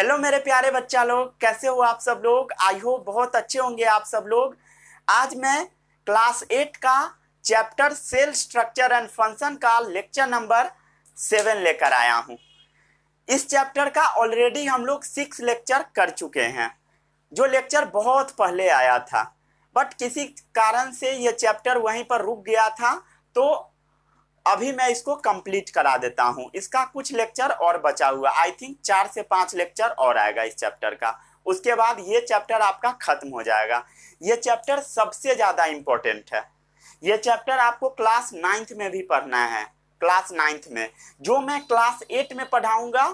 Hello मेरे प्यारे बच्चा लोग कैसे हो आप सब लोग आई होप बहुत अच्छे होंगे आप सब लोग आज मैं क्लास एट का chapter cell structure and function का लेक्चर नंबर सेवन लेकर आया हूँ इस चैप्टर का ऑलरेडी हम लोग सिक्स लेक्चर कर चुके हैं जो लेक्चर बहुत पहले आया था बट किसी कारण से ये चैप्टर वहीं पर रुक गया था तो अभी मैं इसको कंप्लीट करा देता हूँ इसका कुछ लेक्चर और बचा हुआ आई थिंक चार से पांच लेक्चर और आएगा इस चैप्टर का उसके बाद ये चैप्टर आपका खत्म हो जाएगा ये चैप्टर सबसे ज़्यादा इंपॉर्टेंट है ये चैप्टर आपको क्लास नाइन्थ में भी पढ़ना है क्लास नाइन्थ में जो मैं क्लास एट में पढ़ाऊंगा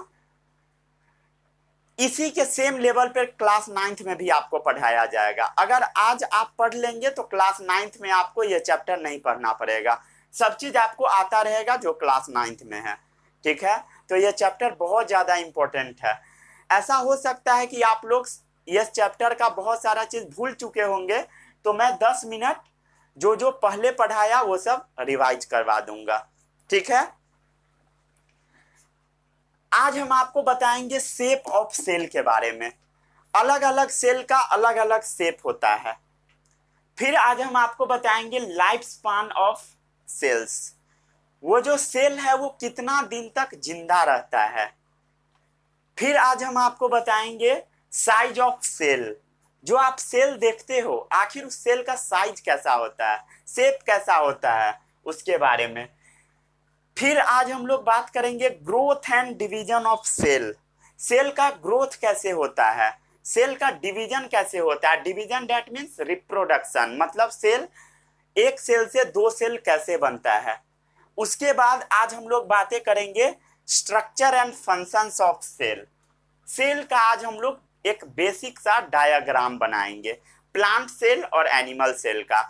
इसी के सेम लेवल पर क्लास नाइन्थ में भी आपको पढ़ाया जाएगा अगर आज आप पढ़ लेंगे तो क्लास नाइन्थ में आपको यह चैप्टर नहीं पढ़ना पड़ेगा सब चीज़ आपको आता रहेगा जो क्लास नाइन्थ में है ठीक है तो ये चैप्टर बहुत ज़्यादा इम्पोर्टेंट है ऐसा हो सकता है कि आप लोग इस चैप्टर का बहुत सारा चीज़ भूल चुके होंगे तो मैं दस मिनट जो जो पहले पढ़ाया वो सब रिवाइज करवा दूंगा ठीक है आज हम आपको बताएंगे सेप ऑफ सेल के बारे में अलग अलग सेल का अलग अलग सेप होता है फिर आज हम आपको बताएंगे लाइफ स्पान ऑफ सेल्स वो जो सेल है वो कितना दिन तक जिंदा रहता है फिर आज हम आपको बताएंगे साइज ऑफ सेल जो आप सेल देखते हो आखिर उस सेल का साइज कैसा होता है शेप कैसा होता है उसके बारे में फिर आज हम लोग बात करेंगे growth and division of cell cell का ग्रोथ कैसे होता है सेल का डिवीजन कैसे होता है डिवीजन डेट मीन्स रिप्रोडक्शन मतलब सेल एक सेल से दो सेल कैसे बनता है उसके बाद आज हम लोग बातें करेंगे structure and function of cell cell का आज हम लोग एक बेसिक सा डायग्राम बनाएंगे प्लांट सेल और एनिमल सेल का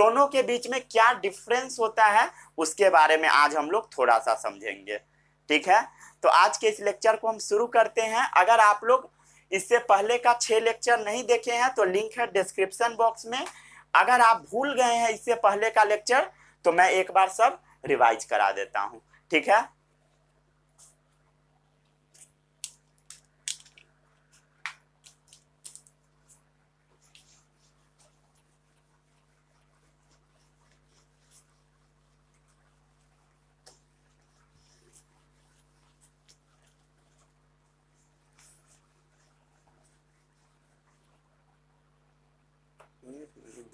दोनों के बीच में क्या डिफरेंस होता है उसके बारे में आज हम लोग थोड़ा सा समझेंगे ठीक है तो आज के इस लेक्चर को हम शुरू करते हैं अगर आप लोग इससे पहले का छह लेक्चर नहीं देखे हैं तो लिंक है डिस्क्रिप्शन बॉक्स में अगर आप भूल गए हैं इससे पहले का लेक्चर तो मैं एक बार सब रिवाइज करा देता हूँ ठीक है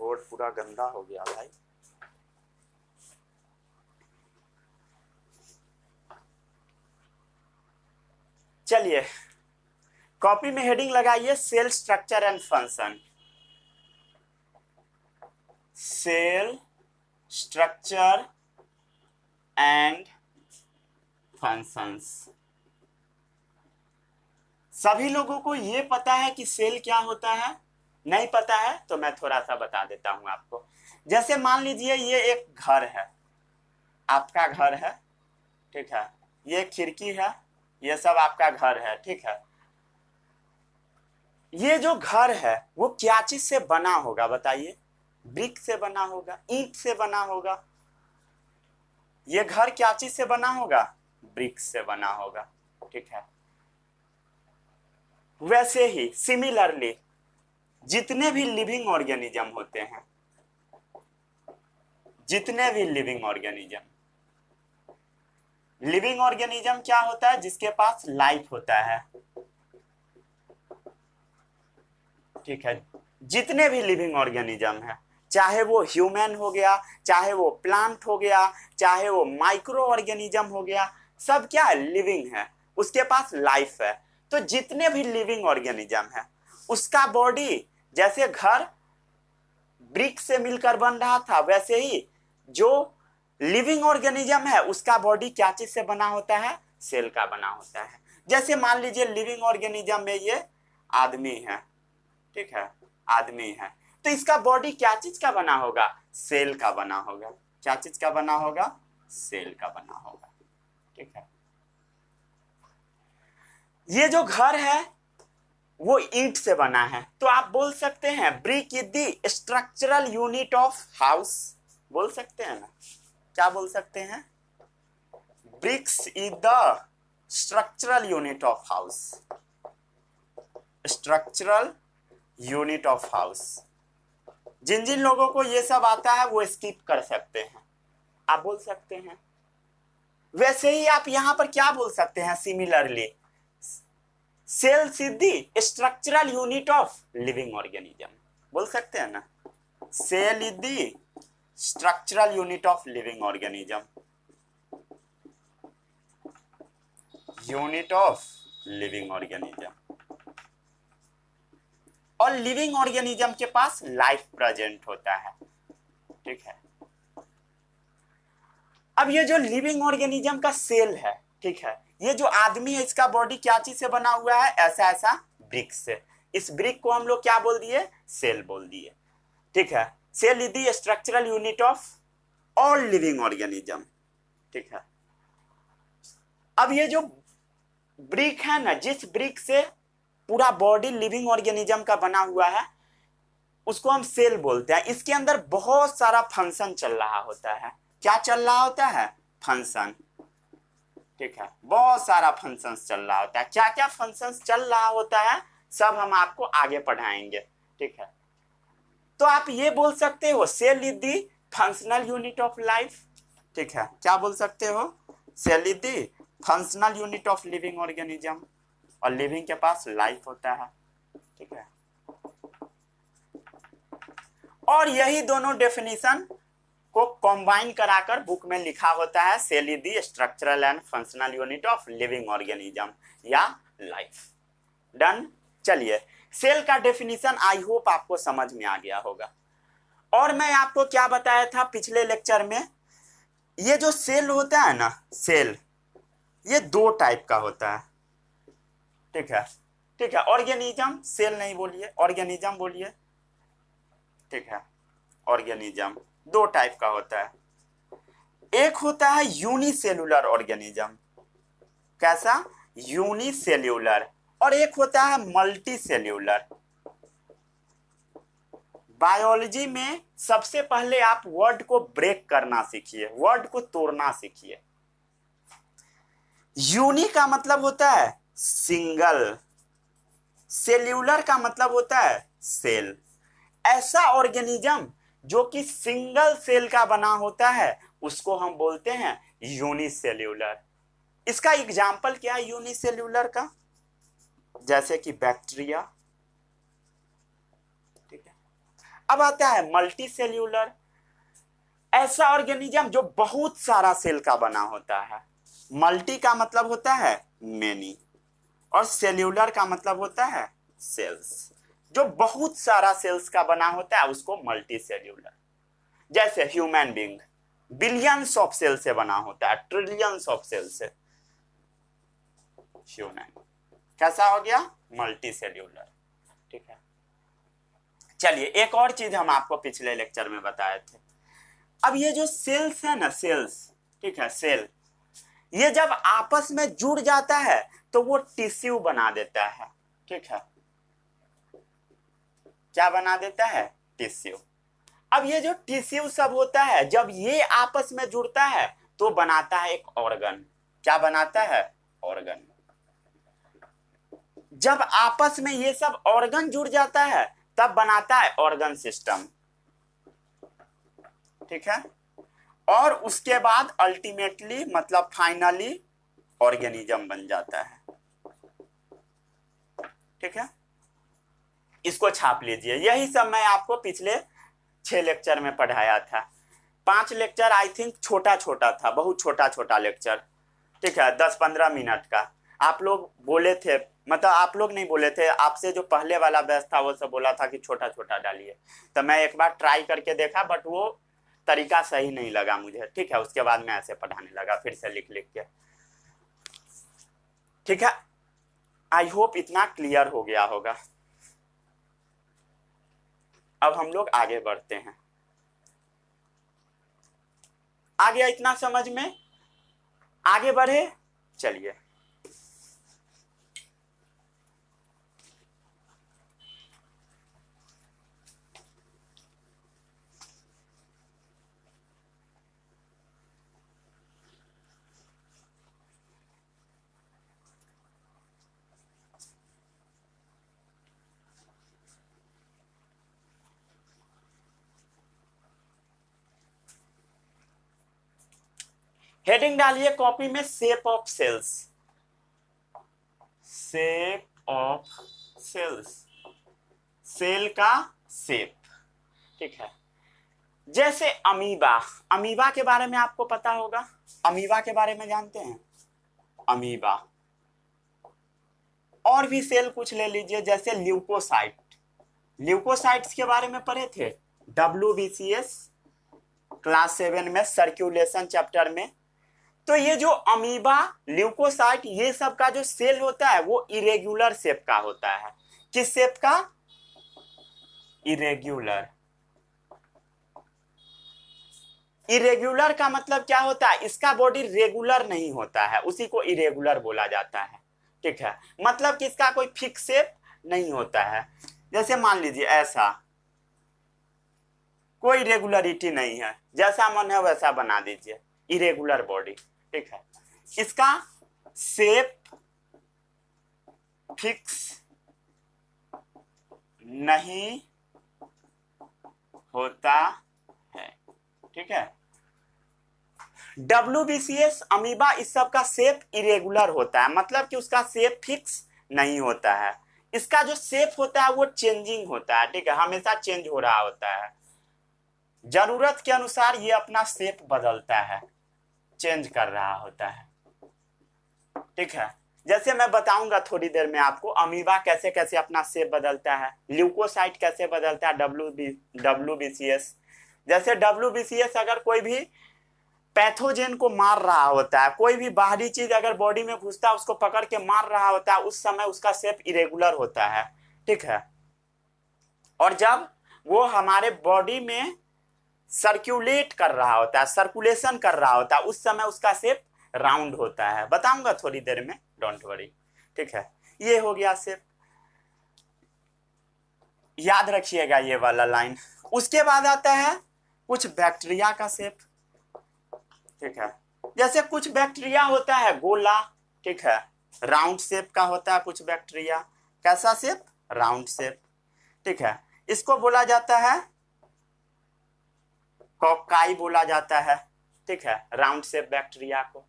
बोर्ड पूरा गंदा हो गया भाई चलिए कॉपी में हेडिंग लगाइए cell structure and function cell structure and functions सभी लोगों को यह पता है कि सेल क्या होता है नहीं पता है तो मैं थोड़ा सा बता देता हूँ आपको जैसे मान लीजिए ये एक घर है आपका घर है ठीक है ये खिड़की है ये सब आपका घर है ठीक है ये जो घर है वो क्या चीज से बना होगा बताइए ब्रिक से बना होगा ईंट से बना होगा ये घर क्या चीज से बना होगा ब्रिक से बना होगा ठीक है वैसे ही सिमिलरली जितने भी लिविंग ऑर्गेनिज्म होते हैं जितने भी लिविंग ऑर्गेनिज्म लिविंग ऑर्गेनिज्म क्या होता है जिसके पास लाइफ होता है ठीक है जितने भी लिविंग ऑर्गेनिज्म है चाहे वो ह्यूमन हो गया चाहे वो प्लांट हो गया चाहे वो माइक्रो ऑर्गेनिज्म हो गया सब क्या है लिविंग है उसके पास लाइफ है तो जितने भी लिविंग ऑर्गेनिज्म है उसका बॉडी जैसे घर ब्रिक से मिलकर बन रहा था वैसे ही जो लिविंग ऑर्गेनिज्म है उसका बॉडी क्या चीज से बना होता है सेल का बना होता है जैसे मान लीजिए लिविंग ऑर्गेनिज्म में ये आदमी है ठीक है आदमी है तो इसका बॉडी क्या चीज का बना होगा सेल का बना होगा क्या चीज का बना होगा सेल का बना होगा ठीक है ये जो घर है वो ईट से बना है तो आप बोल सकते हैं brick is the structural unit of house बोल सकते हैं ना क्या बोल सकते हैं bricks is the structural unit of house structural unit of house जिन जिन लोगों को ये सब आता है वो स्किप कर सकते हैं आप बोल सकते हैं वैसे ही आप यहां पर क्या बोल सकते हैं similarly is the structural unit of living organism बोल सकते हैं ना cell is the structural unit of living organism unit of living organism और लिविंग ऑर्गेनिज्म के पास लाइफ प्रेजेंट होता है ठीक है अब ये जो लिविंग ऑर्गेनिज्म का सेल है ठीक है ये जो आदमी है इसका बॉडी क्या चीज से बना हुआ है ऐसा ऐसा ब्रिक से इस ब्रिक को हम लोग क्या बोल दिए सेल बोल दिए ठीक है cell is the structural unit of all living organism ठीक है अब ये जो ब्रिक है ना जिस ब्रिक से पूरा बॉडी लिविंग ऑर्गेनिज्म का बना हुआ है उसको हम सेल बोलते हैं इसके अंदर बहुत सारा फंक्शन चल रहा होता है क्या चल रहा होता है फंक्शन ठीक है बहुत सारा फंक्शंस चल रहा होता है क्या क्या फंक्शंस चल रहा होता है सब हम आपको आगे पढ़ाएंगे ठीक है तो आप ये बोल सकते हो cell is the functional unit of life ठीक है क्या बोल सकते हो cell is the functional unit of living organism और लिविंग के पास लाइफ होता है ठीक है और यही दोनों डेफिनेशन कॉम्बाइन कराकर बुक में लिखा होता है cell is the structural and functional unit of living organism या लाइफ डन चलिए सेल का डेफिनेशन आई होप आपको समझ में आ गया होगा और मैं आपको क्या बताया था पिछले लेक्चर में ये जो सेल होता है ना सेल ये दो टाइप का होता है ठीक है ठीक है ऑर्गेनिज्म सेल नहीं बोलिए ऑर्गेनिज्म बोलिए ठीक है ऑर्गेनिज्म दो टाइप का होता है एक होता है यूनिसेलुलर ऑर्गेनिज्म कैसा यूनिसेल्यूलर और एक होता है मल्टी सेल्यूलर बायोलॉजी में सबसे पहले आप वर्ड को ब्रेक करना सीखिए वर्ड को तोड़ना सीखिए यूनि का मतलब होता है सिंगल सेल्यूलर का मतलब होता है सेल ऐसा ऑर्गेनिज्म जो कि सिंगल सेल का बना होता है उसको हम बोलते हैं यूनिसेल्यूलर इसका एग्जाम्पल क्या है यूनिसेल्यूलर का जैसे कि बैक्टीरिया ठीक है अब आता है मल्टी सेल्यूलर ऐसा ऑर्गेनिज्म जो बहुत सारा सेल का बना होता है मल्टी का मतलब होता है मेनी और सेल्यूलर का मतलब होता है सेल्स जो बहुत सारा सेल्स का बना होता है उसको मल्टी सेल्यूलर जैसे human being billions of cell से बना होता है ट्रिलियंस ऑफ सेल से ह्यूमन कैसा हो गया मल्टी सेल्यूलर ठीक है चलिए एक और चीज हम आपको पिछले लेक्चर में बताए थे अब ये जो सेल्स है ना सेल्स ठीक है सेल ये जब आपस में जुड़ जाता है तो वो टिश्यू बना देता है ठीक है क्या बना देता है टिश्यू अब ये जो टिश्यू सब होता है जब ये आपस में जुड़ता है तो बनाता है एक ऑर्गन क्या बनाता है ऑर्गन जब आपस में ये सब ऑर्गन जुड़ जाता है तब बनाता है ऑर्गन सिस्टम ठीक है और उसके बाद अल्टीमेटली मतलब फाइनली ऑर्गेनिज्म बन जाता है ठीक है इसको छाप लीजिए यही सब मैं आपको पिछले छः लेक्चर में पढ़ाया था पांच लेक्चर आई थिंक छोटा छोटा था बहुत छोटा छोटा लेक्चर ठीक है दस पंद्रह मिनट का आप लोग बोले थे मतलब आप लोग नहीं बोले थे आपसे जो पहले वाला बैस था वो सब बोला था कि छोटा छोटा डालिए तो मैं एक बार ट्राई करके देखा बट वो तरीका सही नहीं लगा मुझे ठीक है उसके बाद मैं ऐसे पढ़ाने लगा फिर से लिख लिख के ठीक है आई होप इतना क्लियर हो गया होगा अब हम लोग आगे बढ़ते हैं आ गया इतना समझ में आगे बढ़े चलिए हेडिंग डालिए कॉपी में shape of cells shape of cells cell का सेप ठीक है जैसे अमीबा अमीबा के बारे में आपको पता होगा अमीबा के बारे में जानते हैं अमीबा और भी सेल कुछ ले लीजिए जैसे ल्यूकोसाइट ल्यूकोसाइट्स के बारे में पढ़े थे डब्ल्यू क्लास सेवन में सर्क्यूलेशन चैप्टर में तो ये जो अमीबा ल्यूकोसाइट ये सब का जो सेल होता है वो इरेगुलर शेप का होता है किस शेप का इरेग्युलर इरेग्युलर का मतलब क्या होता है इसका बॉडी रेगुलर नहीं होता है उसी को इरेगुलर बोला जाता है ठीक है मतलब कि इसका कोई फिक्स शेप नहीं होता है जैसे मान लीजिए ऐसा कोई रेगुलरिटी नहीं है जैसा मन है वैसा बना दीजिए इरेगुलर बॉडी ठीक है इसका सेप फिक्स नहीं होता है ठीक है W B C S amoeba इस सब का सेप इरेगुलर होता है मतलब कि उसका सेप फिक्स नहीं होता है इसका जो सेप होता है वो चेंजिंग होता है ठीक है हमेशा चेंज हो रहा होता है जरूरत के अनुसार ये अपना सेप बदलता है चेंज कर रहा होता है ठीक है जैसे मैं बताऊंगा थोड़ी देर में आपको अमीबा कैसे कैसे अपना सेप बदलता है ल्यूकोसाइट कैसे बदलता है W B W B C S जैसे डब्ल्यू बी सी एस अगर कोई भी पैथोजेन को मार रहा होता है कोई भी बाहरी चीज अगर बॉडी में घुसता है उसको पकड़ के मार रहा होता है उस समय उसका सेप इरेगुलर होता है ठीक है और जब वो हमारे बॉडी में सर्कुलेट कर रहा होता है सर्कुलेशन कर रहा होता है उस समय उसका सेप राउंड होता है बताऊंगा थोड़ी देर में डोंट वरी ठीक है ये हो गया सेप याद रखिएगा ये वाला लाइन उसके बाद आता है कुछ बैक्टीरिया का सेप ठीक है जैसे कुछ बैक्टीरिया होता है गोला ठीक है राउंड शेप का होता है कुछ बैक्टीरिया कैसा सेप राउंड शेप ठीक है इसको बोला जाता है कॉकाई बोला जाता है ठीक है राउंड शेप बैक्टीरिया को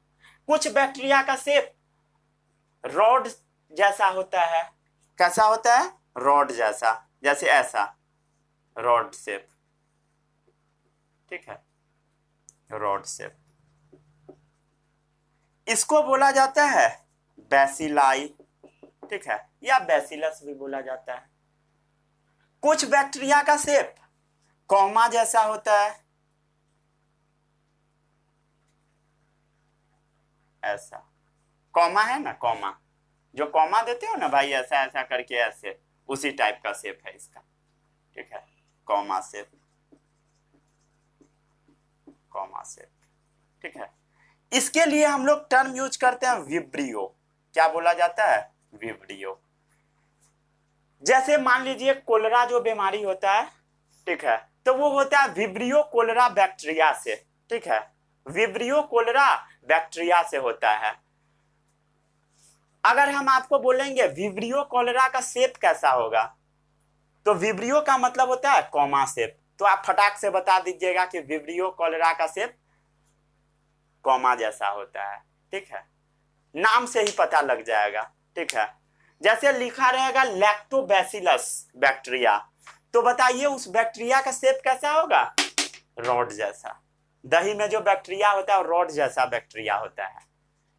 कुछ बैक्टीरिया का शेप रॉड जैसा होता है कैसा होता है रॉड जैसा जैसे ऐसा रॉड शेप ठीक है रॉड शेप इसको बोला जाता है बैसिलाई ठीक है या बैसिलस भी बोला जाता है कुछ बैक्टीरिया का शेप कॉमा जैसा होता है ऐसा कॉमा है ना कॉमा जो कॉमा देते हो ना भाई ऐसा ऐसा करके ऐसे उसी टाइप का सेप है इसका ठीक है कॉमा सेप कॉमा सेप ठीक है इसके लिए हम लोग टर्म यूज करते हैं विब्रियो क्या बोला जाता है विब्रियो जैसे मान लीजिए कोलरा जो बीमारी होता है ठीक है तो वो होता है विब्रियो कोलरा बैक्टीरिया से ठीक है विब्रियो कोलरा बैक्टीरिया से होता है अगर हम आपको बोलेंगे विब्रियो कॉलरा का सेप कैसा होगा तो विब्रियो का मतलब होता है कॉमा सेप तो आप फटाक से बता दीजिएगा कि विब्रियो कॉलरा का सेप कॉमा जैसा होता है ठीक है नाम से ही पता लग जाएगा ठीक है जैसे लिखा रहेगा लैक्टोबैसिलस बैक्टीरिया तो बताइए उस बैक्टीरिया का सेप कैसा होगा रॉड जैसा दही में जो बैक्टीरिया होता है वो रोड जैसा बैक्टीरिया होता है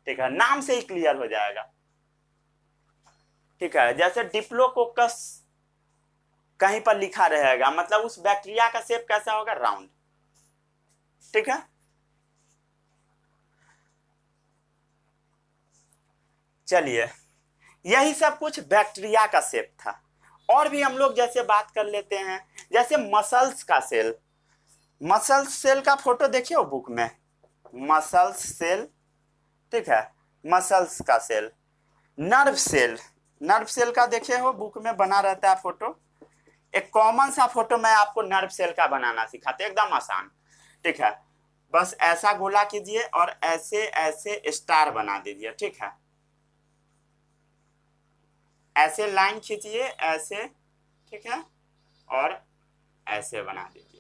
ठीक है नाम से ही क्लियर हो जाएगा ठीक है जैसे डिप्लोकोकस कहीं पर लिखा रहेगा मतलब उस बैक्टीरिया का शेप कैसा होगा राउंड ठीक है चलिए यही सब कुछ बैक्टीरिया का शेप था और भी हम लोग जैसे बात कर लेते हैं जैसे मसल्स का सेल मसल सेल का फोटो देखिए बुक में मसल्स सेल ठीक है मसल्स का cell nerve cell nerve cell का देखे हो बुक में बना रहता है फोटो एक कॉमन सा फोटो मैं आपको नर्व सेल का बनाना सिखाते एकदम आसान ठीक है बस ऐसा गोला कीजिए और ऐसे ऐसे स्टार बना दीजिए ठीक है ऐसे लाइन खींचिए ऐसे ठीक है और ऐसे बना दीजिए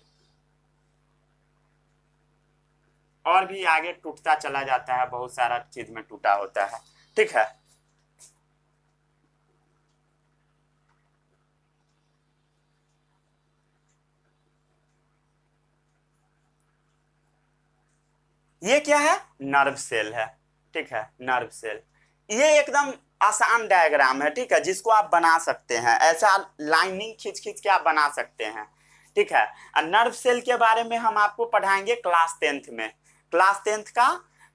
और भी आगे टूटता चला जाता है बहुत सारा चीज में टूटा होता है ठीक है ये क्या है नर्व सेल है ठीक है नर्व सेल ये एकदम आसान डायग्राम है ठीक है जिसको आप बना सकते हैं ऐसा लाइनिंग खींच खींच के आप बना सकते हैं ठीक है नर्व सेल के बारे में हम आपको पढ़ाएंगे क्लास टेंथ में क्लास टेंथ का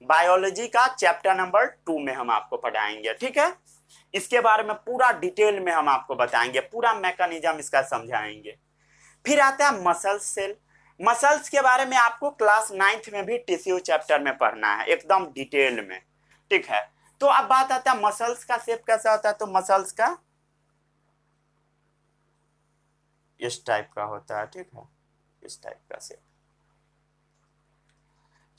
बायोलॉजी का चैप्टर नंबर टू में हम आपको पढ़ाएंगे ठीक है इसके बारे में पूरा डिटेल में हम आपको बताएंगे पूरा मैकेनिज्म इसका समझाएंगे फिर आता है मसल सेल मसल्स के बारे में आपको क्लास नाइन्थ में भी टीसीयू चैप्टर में पढ़ना है एकदम डिटेल में ठीक है तो अब बात आता है मसल्स का शेप कैसा होता है तो मसल्स का इस टाइप का होता है ठीक है इस टाइप का शेप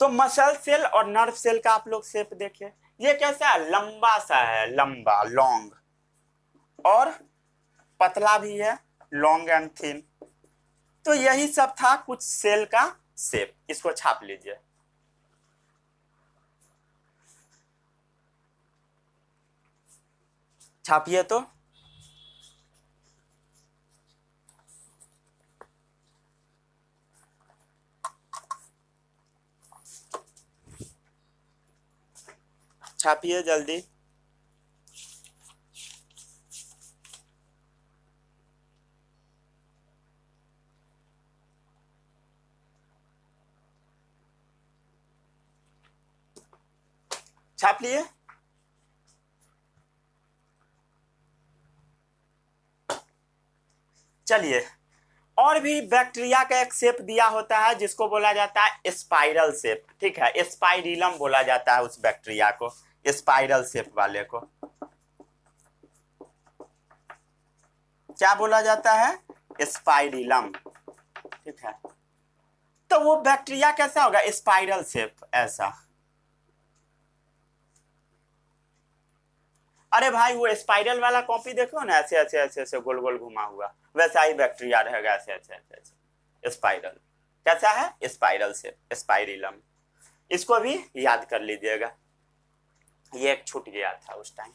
तो मसल सेल और नर्व सेल का आप लोग शेप देखिए ये कैसा है लंबा सा है लंबा लॉन्ग और पतला भी है लॉन्ग एंड थिन तो यही सब था कुछ सेल का शेप इसको छाप लीजिए छापिए तो छापिए जल्दी छाप लिए चलिए और भी बैक्टीरिया का एक शेप दिया होता है जिसको बोला जाता है स्पाइरल शेप ठीक है स्पाइरिलम बोला जाता है उस बैक्टीरिया को स्पाइरल शेप वाले को क्या बोला जाता है स्पाइरिलम ठीक है तो वो बैक्टीरिया कैसा होगा स्पाइरल शेप ऐसा अरे भाई वो स्पाइरल वाला कॉपी देखो ना ऐसे ऐसे ऐसे ऐसे गोल गोल घुमा हुआ वैसा ही बैक्टीरिया रहेगा ऐसे ऐसे ऐसे ऐसे स्पाइरल कैसा है स्पाइरल शेप स्पाइरिलम इसको भी याद कर लीजिएगा ये एक छूट गया था उस टाइम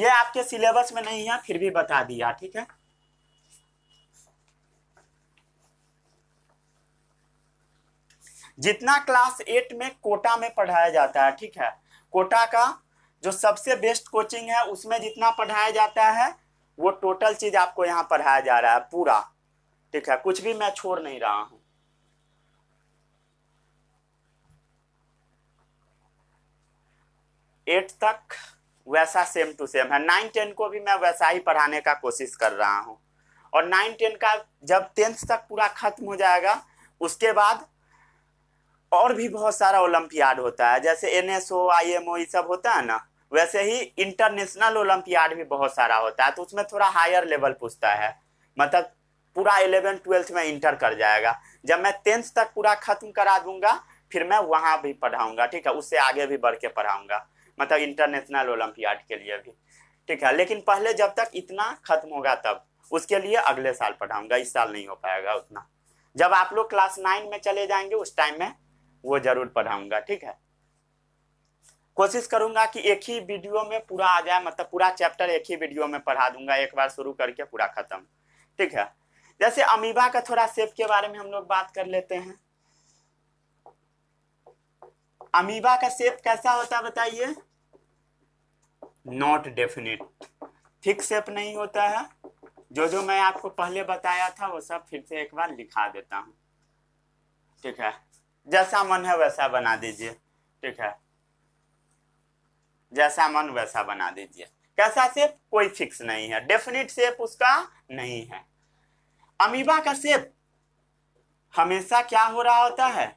ये आपके सिलेबस में नहीं है फिर भी बता दिया ठीक है जितना क्लास एट में कोटा में पढ़ाया जाता है ठीक है कोटा का जो सबसे बेस्ट कोचिंग है उसमें जितना पढ़ाया जाता है वो टोटल चीज आपको यहाँ पढ़ाया जा रहा है पूरा ठीक है कुछ भी मैं छोड़ नहीं रहा हूँ एट तक वैसा सेम टू सेम है नाइन टेन को भी मैं वैसा ही पढ़ाने का कोशिश कर रहा हूँ और नाइन टेन का जब टेंथ तक पूरा खत्म हो जाएगा उसके बाद और भी बहुत सारा ओलंपियाड होता है जैसे N S O I M O ये सब होता है ना वैसे ही इंटरनेशनल ओलंपियाड भी बहुत सारा होता है तो उसमें थोड़ा हायर लेवल पूछता है मतलब पूरा इलेवेंथ ट्वेल्थ में इंटर कर जाएगा जब मैं टेंथ तक पूरा खत्म करा दूंगा फिर मैं वहाँ भी पढ़ाऊंगा ठीक है उससे आगे भी बढ़ के पढ़ाऊंगा मतलब इंटरनेशनल ओलंपियाड के लिए भी ठीक है लेकिन पहले जब तक इतना खत्म होगा तब उसके लिए अगले साल पढ़ाऊंगा इस साल नहीं हो पाएगा उतना जब आप लोग क्लास नाइन में चले जाएंगे उस टाइम में वो जरूर पढ़ाऊंगा ठीक है कोशिश करूंगा कि एक ही वीडियो में पूरा आ जाए मतलब पूरा चैप्टर एक ही वीडियो में पढ़ा दूंगा एक बार शुरू करके पूरा खत्म ठीक है जैसे अमीबा का थोड़ा सेप के बारे में हम लोग बात कर लेते हैं अमीबा का सेप कैसा होता है बताइए नॉट डेफिनेट ठीक सेप नहीं होता है जो जो मैं आपको पहले बताया था वो सब फिर से एक बार लिखा देता हूँ ठीक है जैसा मन है वैसा बना दीजिए ठीक है जैसा मन वैसा बना दीजिए कैसा सेप कोई फिक्स नहीं है डेफिनेट सेप उसका नहीं है अमीबा का सेप हमेशा क्या हो रहा होता है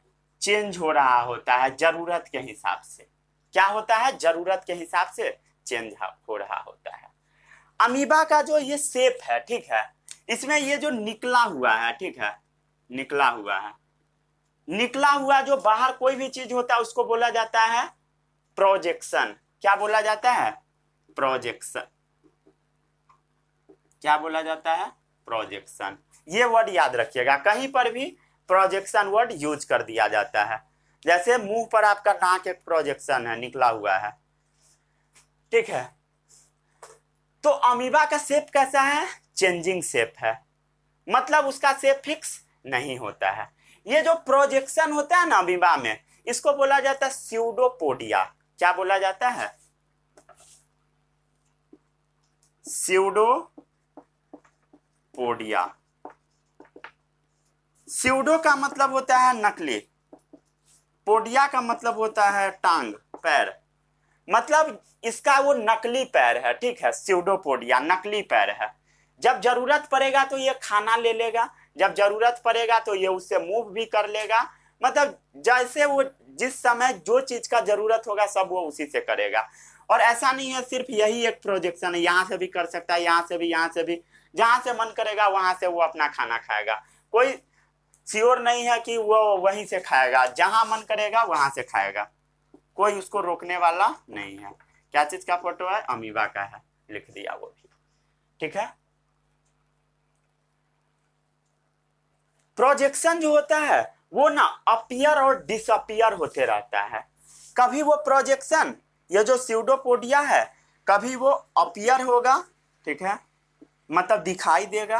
चेंज हो रहा होता है जरूरत के हिसाब से क्या होता है जरूरत के हिसाब से चेंज हो रहा होता है अमीबा का जो ये सेप है ठीक है इसमें ये जो निकला हुआ है ठीक है निकला हुआ है निकला हुआ जो बाहर कोई भी चीज होता है उसको बोला जाता है प्रोजेक्शन क्या बोला जाता है प्रोजेक्शन क्या बोला जाता है प्रोजेक्शन ये वर्ड याद रखिएगा कहीं पर भी प्रोजेक्शन वर्ड यूज कर दिया जाता है जैसे मुंह पर आपका नाक एक प्रोजेक्शन है निकला हुआ है ठीक है तो अमीबा का सेप कैसा है चेंजिंग सेप है मतलब उसका सेप फिक्स नहीं होता है ये जो प्रोजेक्शन होता है ना अमीबा में इसको बोला जाता है स्यूडोपोडिया क्या बोला जाता है स्यूडोपोडिया स्यूडो का मतलब होता है नकली पोडिया का मतलब होता है टांग पैर मतलब इसका वो नकली पैर है ठीक है सीडोपोडिया नकली पैर है जब जरूरत पड़ेगा तो ये खाना ले लेगा जब जरूरत पड़ेगा तो ये उससे मूव भी कर लेगा मतलब जैसे वो जिस समय जो चीज का जरूरत होगा सब वो उसी से करेगा और ऐसा नहीं है सिर्फ यही एक प्रोजेक्शन है यहाँ से भी कर सकता है यहाँ से भी यहाँ से भी जहाँ से मन करेगा वहां से वो अपना खाना खाएगा कोई श्योर नहीं है कि वो वहीं से खाएगा जहाँ मन करेगा वहां से खाएगा कोई उसको रोकने वाला नहीं है क्या चीज का फोटो है अमीबा का है लिख दिया वो भी ठीक है प्रोजेक्शन जो होता है वो ना अपियर और डिसअपियर होते रहता है कभी वो प्रोजेक्शन ये जो सीडोपोडिया है कभी वो अपियर होगा ठीक है मतलब दिखाई देगा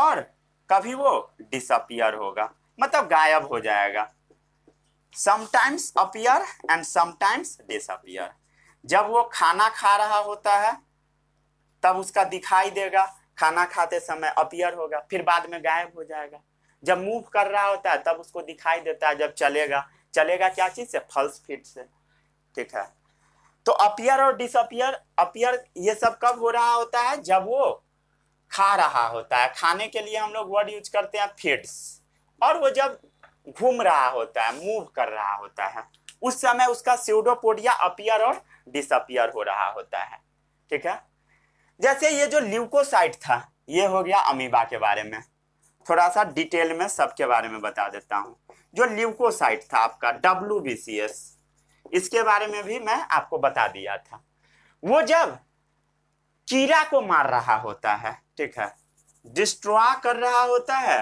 और कभी वो डिसअपियर होगा मतलब गायब हो जाएगा sometimes appear and sometimes disappear जब वो खाना खा रहा होता है तब उसका दिखाई देगा खाना खाते समय अपियर होगा फिर बाद में गायब हो जाएगा जब मूव कर रहा होता है तब उसको दिखाई देता है जब चलेगा चलेगा क्या चीज से फल्स फिट से ठीक है तो अपियर और डिसअपियर अपियर ये सब कब हो रहा होता है जब वो खा रहा होता है खाने के लिए हम लोग वर्ड यूज करते हैं फिट्स और वो जब घूम रहा होता है मूव कर रहा होता है उस समय उसका सीडोपोडिया अपियर और डिसअपियर हो रहा होता है ठीक है जैसे ये जो ल्यूकोसाइट था ये हो गया अमीबा के बारे में थोड़ा सा डिटेल में सबके बारे में बता देता हूँ जो ल्यूकोसाइट था आपका डब्ल्यू इसके बारे में भी मैं आपको बता दिया था वो जब कीड़ा को मार रहा होता है ठीक है डिस्ट्रॉय कर रहा होता है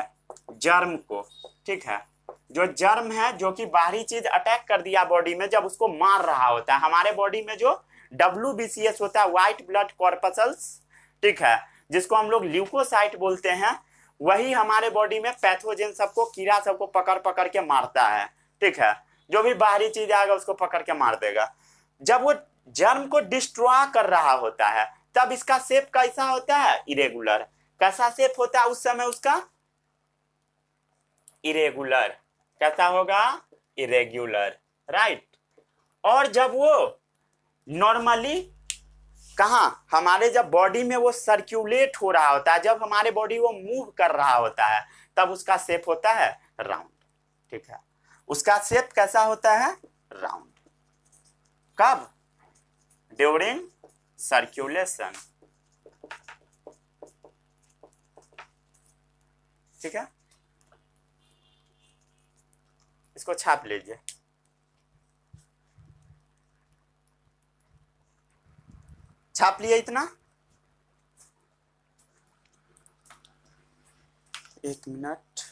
जर्म को ठीक है जो जर्म है जो कि बाहरी चीज अटैक कर दिया बॉडी में जब उसको मार रहा होता है हमारे बॉडी में जो डब्ल्यू होता है व्हाइट ब्लड कॉर्पसल्स ठीक है जिसको हम लोग ल्यूकोसाइट बोलते हैं वही हमारे बॉडी में पैथोजेन सबको कीड़ा सबको पकड़ पकड़ के मारता है ठीक है जो भी बाहरी चीज आएगा उसको पकड़ के मार देगा जब वो जर्म को डिस्ट्रॉय कर रहा होता है तब इसका सेप कैसा होता है इरेगुलर कैसा सेप होता है उस समय उसका इरेगुलर कैसा होगा इरेग्युलर राइट और जब वो नॉर्मली कहा हमारे जब बॉडी में वो सर्क्यूलेट हो रहा होता है जब हमारे बॉडी वो मूव कर रहा होता है तब उसका शेप होता है राउंड ठीक है उसका शेप कैसा होता है राउंड कब ड्यूरिंग सर्क्यूलेशन ठीक है इसको छाप लीजिए छाप लिए इतना एक मिनट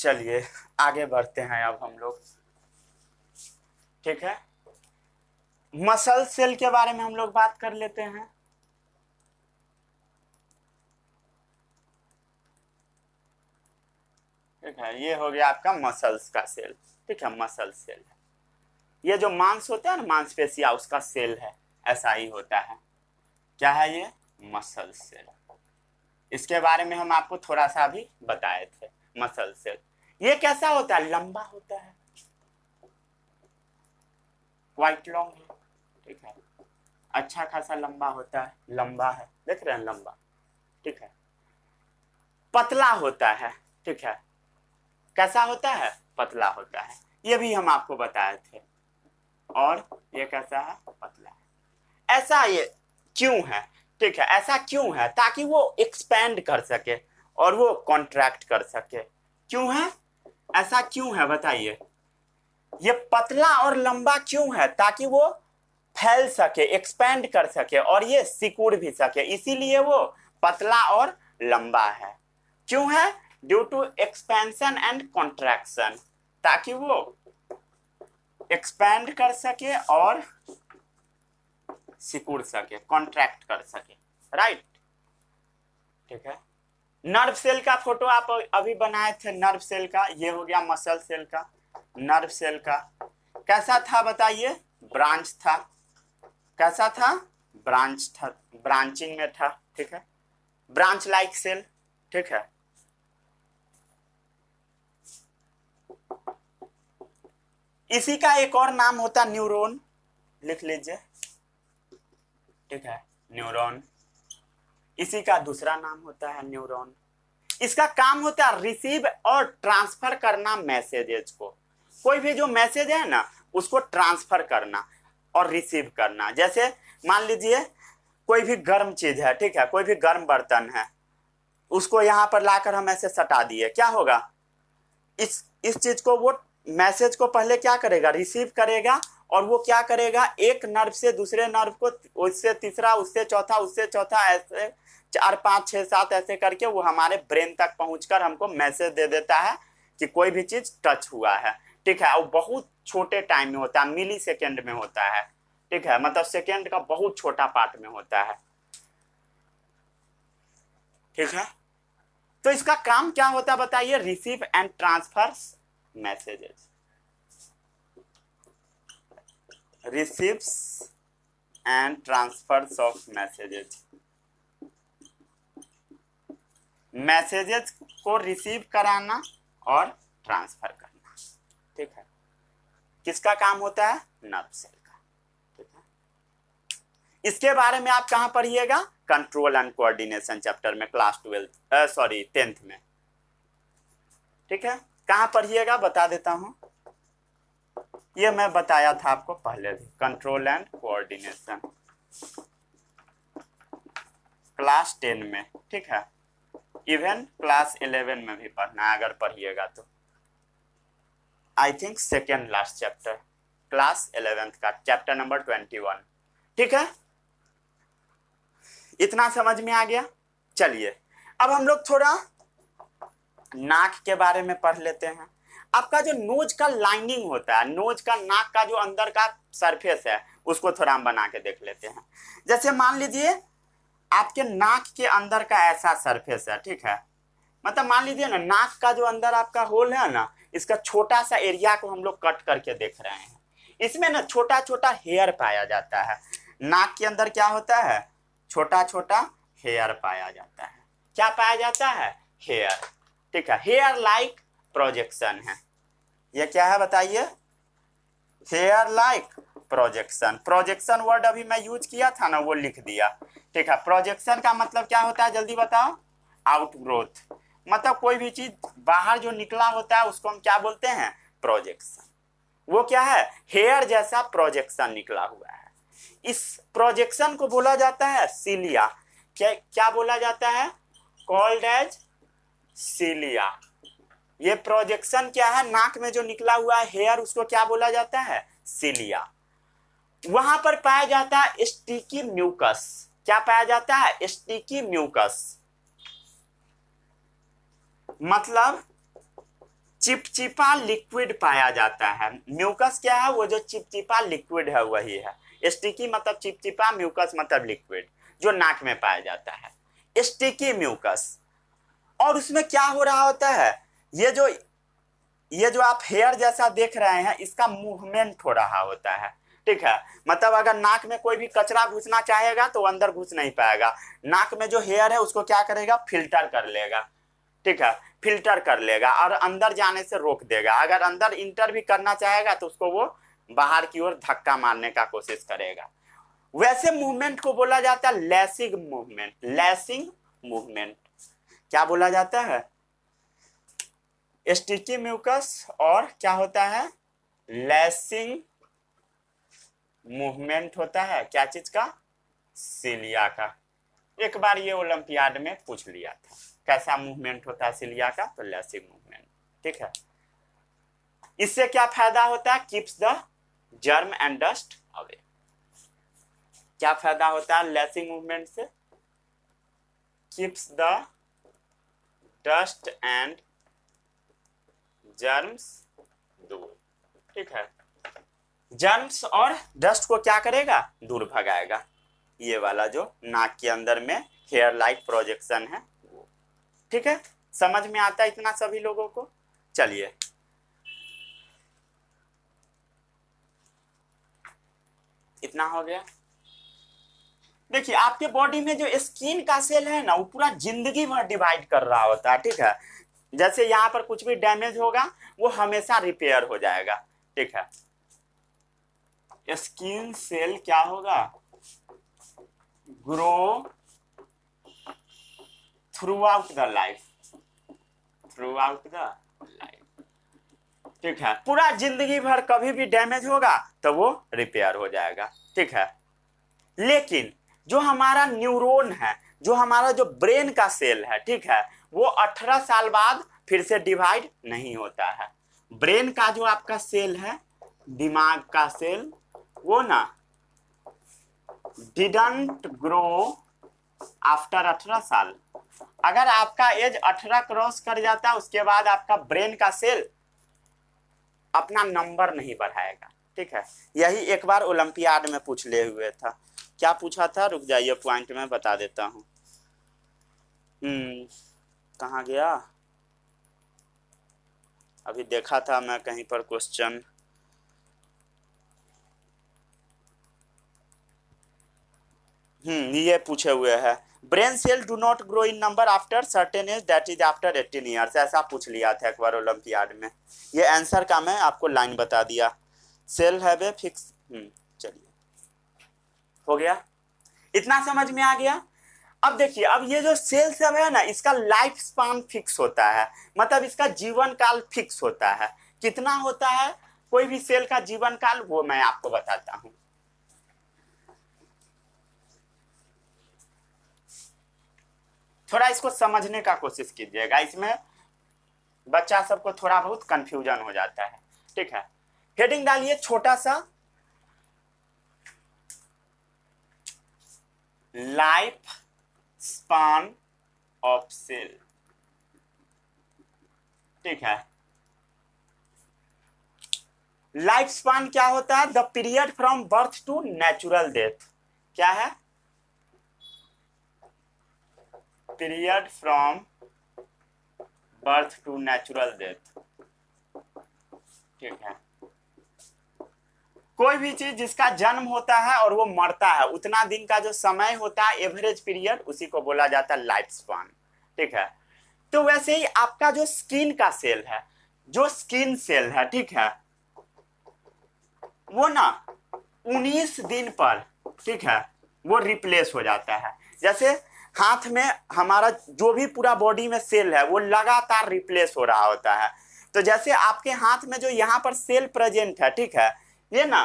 चलिए आगे बढ़ते हैं अब हम लोग ठीक है मसल सेल के बारे में हम लोग बात कर लेते हैं ठीक है ये हो गया आपका मसल्स का सेल ठीक है मसल सेल ये जो मांस होता है ना मांसपेशिया उसका सेल है ऐसा ही होता है क्या है ये मसल सेल इसके बारे में हम आपको थोड़ा सा भी बताए थे मसल सेल ये कैसा होता है लंबा होता है क्वाइट लॉन्ग है ठीक है अच्छा खासा लंबा होता है लंबा है देख रहे हैं लंबा ठीक है पतला होता है ठीक है कैसा होता है पतला होता है ये भी हम आपको बताए थे और ये कैसा है पतला है ऐसा ये क्यों है ठीक है ऐसा क्यों है ताकि वो एक्सपेंड कर सके और वो कॉन्ट्रैक्ट कर सके क्यों है ऐसा क्यों है बताइए ये पतला और लंबा क्यों है ताकि वो फैल सके एक्सपेंड कर सके और ये सिकुड़ भी सके इसीलिए वो पतला और लंबा है क्यों है due to expansion and contraction ताकि वो एक्सपेंड कर सके और सिकुड़ सके कॉन्ट्रैक्ट कर सके राइट right? ठीक है नर्व सेल का फोटो आप अभी बनाए थे नर्व सेल का ये हो गया मसल सेल का नर्व सेल का कैसा था बताइए ब्रांच था कैसा था ब्रांच था ब्रांचिंग में था ठीक है ब्रांच लाइक सेल ठीक है इसी का एक और नाम होता न्यूरॉन लिख लीजिए ठीक है न्यूरॉन इसी का दूसरा नाम होता है न्यूरॉन इसका काम होता है रिसीव और ट्रांसफर करना मैसेजेज को कोई भी जो मैसेज है ना उसको ट्रांसफर करना और रिसीव करना जैसे मान लीजिए कोई भी गर्म चीज है ठीक है कोई भी गर्म बर्तन है उसको यहाँ पर लाकर हम ऐसे सटा दिए क्या होगा इस इस चीज को वो मैसेज को पहले क्या करेगा रिसीव करेगा और वो क्या करेगा एक नर्व से दूसरे नर्व को उससे तीसरा उससे चौथा उससे चौथा ऐसे चार पांच छह सात ऐसे करके वो हमारे ब्रेन तक पहुंचकर हमको मैसेज दे देता है कि कोई भी चीज़ टच हुआ है ठीक है वो बहुत छोटे टाइम में होता है मिली सेकेंड में होता है ठीक है मतलब सेकेंड का बहुत छोटा पार्ट में होता है ठीक है तो इसका काम क्या होता है बताइए receive and transfer messages receives and transfers of messages messages को रिसीव कराना और ट्रांसफर करना ठीक है किसका काम होता है नर्व सेल का ठीक है इसके बारे में आप कहाँ पढ़िएगा कंट्रोल एंड कोऑर्डिनेशन चैप्टर में क्लास ट्वेल्थ सॉरी टेंथ में ठीक है कहाँ पढ़िएगा बता देता हूँ ये मैं बताया था आपको पहले भी control and coordination class ten में ठीक है इवन क्लास इलेवन में भी पढ़ना अगर पढ़िएगा तो I think second last chapter class eleventh का चैप्टर नंबर ट्वेंटी वन ठीक है इतना समझ में आ गया चलिए अब हम लोग थोड़ा नाक के बारे में पढ़ लेते हैं आपका जो नोज का लाइनिंग होता है नोज का नाक का जो अंदर का सरफेस है उसको थोड़ा हम बना के देख लेते हैं जैसे मान लीजिए आपके नाक के अंदर का ऐसा सरफेस है ठीक है मतलब मान लीजिए ना नाक का जो अंदर आपका होल है ना इसका छोटा सा एरिया को हम लोग कट करके देख रहे हैं इसमें ना छोटा छोटा हेयर पाया जाता है नाक के अंदर क्या होता है छोटा छोटा हेयर पाया जाता है क्या पाया जाता है हेयर ठीक है हेयर लाइक प्रोजेक्शन है यह क्या है बताइए hair like projection projection word अभी मैं यूज किया था ना वो लिख दिया ठीक है प्रोजेक्शन का मतलब क्या होता है जल्दी बताओ आउट ग्रोथ मतलब कोई भी चीज बाहर जो निकला होता है उसको हम क्या बोलते हैं प्रोजेक्शन वो क्या है हेयर जैसा प्रोजेक्शन निकला हुआ है इस प्रोजेक्शन को बोला जाता है सीलिया क्या क्या बोला जाता है कॉल्ड एज सीलिया ये प्रोजेक्शन क्या है नाक में जो निकला हुआ हेयर उसको क्या बोला जाता है सिलिया वहां पर पाया जाता है स्टिकी म्यूकस क्या पाया जाता है स्टिकी म्यूकस मतलब चिपचिपा लिक्विड पाया जाता है म्यूकस क्या है वो जो चिपचिपा लिक्विड है वही है स्टिकी मतलब चिपचिपा म्यूकस मतलब लिक्विड जो नाक में पाया जाता है स्टिकी म्यूकस और उसमें क्या हो रहा होता है ये जो ये जो आप हेयर जैसा देख रहे हैं इसका मूवमेंट हो रहा होता है ठीक है मतलब अगर नाक में कोई भी कचरा घुसना चाहेगा तो अंदर घुस नहीं पाएगा नाक में जो हेयर है उसको क्या करेगा फिल्टर कर लेगा ठीक है फिल्टर कर लेगा और अंदर जाने से रोक देगा अगर अंदर इंटर भी करना चाहेगा तो उसको वो बाहर की ओर धक्का मारने का कोशिश करेगा वैसे मूवमेंट को बोला जाता है लेसिंग मूवमेंट लैसिंग मूवमेंट क्या बोला जाता है स्टिकी म्यूकस और क्या होता है लेसिंग मूवमेंट होता है क्या चीज का सिलिया का एक बार ये ओलंपियाड में पूछ लिया था कैसा मूवमेंट होता है सिलिया का तो लेसिंग मूवमेंट ठीक है इससे क्या फायदा होता है keeps the germ and dust away क्या फायदा होता है लेसिंग मूवमेंट से keeps the dust and germs दूर ठीक है जर्म्स और डस्ट को क्या करेगा दूर भगाएगा ये वाला जो नाक के अंदर में हेयर लाइक प्रोजेक्शन है ठीक है समझ में आता है इतना सभी लोगों को चलिए इतना हो गया देखिए आपके बॉडी में जो स्किन का सेल है ना वो पूरा जिंदगी भर डिवाइड कर रहा होता है ठीक है जैसे यहाँ पर कुछ भी डैमेज होगा वो हमेशा रिपेयर हो जाएगा ठीक है स्किन सेल क्या होगा grow throughout the life throughout the life ठीक है पूरा जिंदगी भर कभी भी डैमेज होगा तो वो रिपेयर हो जाएगा ठीक है लेकिन जो हमारा न्यूरॉन है जो हमारा जो ब्रेन का सेल है ठीक है वो अठारह साल बाद फिर से डिवाइड नहीं होता है ब्रेन का जो आपका सेल है दिमाग का सेल वो ना डिडंट ग्रो आफ्टर अठारह साल अगर आपका एज अठारह क्रॉस कर जाता उसके बाद आपका ब्रेन का सेल अपना नंबर नहीं बढ़ाएगा ठीक है यही एक बार ओलंपियाड में पूछ ले हुए था क्या पूछा था रुक जाइए पॉइंट में बता देता हूँ हम्म। कहाँ गया अभी देखा था मैं कहीं पर क्वेश्चन हम्म ये पूछे हुए है brain cell do not grow in number after certain age that is after eighteen years ऐसा पूछ लिया था एक बार ओलंपियाड में ये आंसर का मैं आपको लाइन बता दिया सेल है फिक्स चलिए हो गया इतना समझ में आ गया अब देखिए अब ये जो सेल सब है ना इसका लाइफ स्पान फिक्स होता है मतलब इसका जीवन काल फिक्स होता है कितना होता है कोई भी सेल का जीवन काल वो मैं आपको बताता हूं थोड़ा इसको समझने का कोशिश कीजिएगा इसमें बच्चा सबको थोड़ा बहुत कंफ्यूजन हो जाता है ठीक है हेडिंग डालिए छोटा सा लाइफ स्पान ऑफ सेल ठीक है लाइफ स्पान क्या होता है the period from birth to natural death क्या है period from birth to natural death ठीक है कोई भी चीज जिसका जन्म होता है और वो मरता है उतना दिन का जो समय होता है एवरेज पीरियड उसी को बोला जाता है लाइफ स्पान ठीक है तो वैसे ही आपका जो स्किन का सेल है जो स्किन सेल है ठीक है वो ना 19 दिन पर ठीक है वो रिप्लेस हो जाता है जैसे हाथ में हमारा जो भी पूरा बॉडी में सेल है वो लगातार रिप्लेस हो रहा होता है तो जैसे आपके हाथ में जो यहाँ पर सेल प्रेजेंट है ठीक है ये ना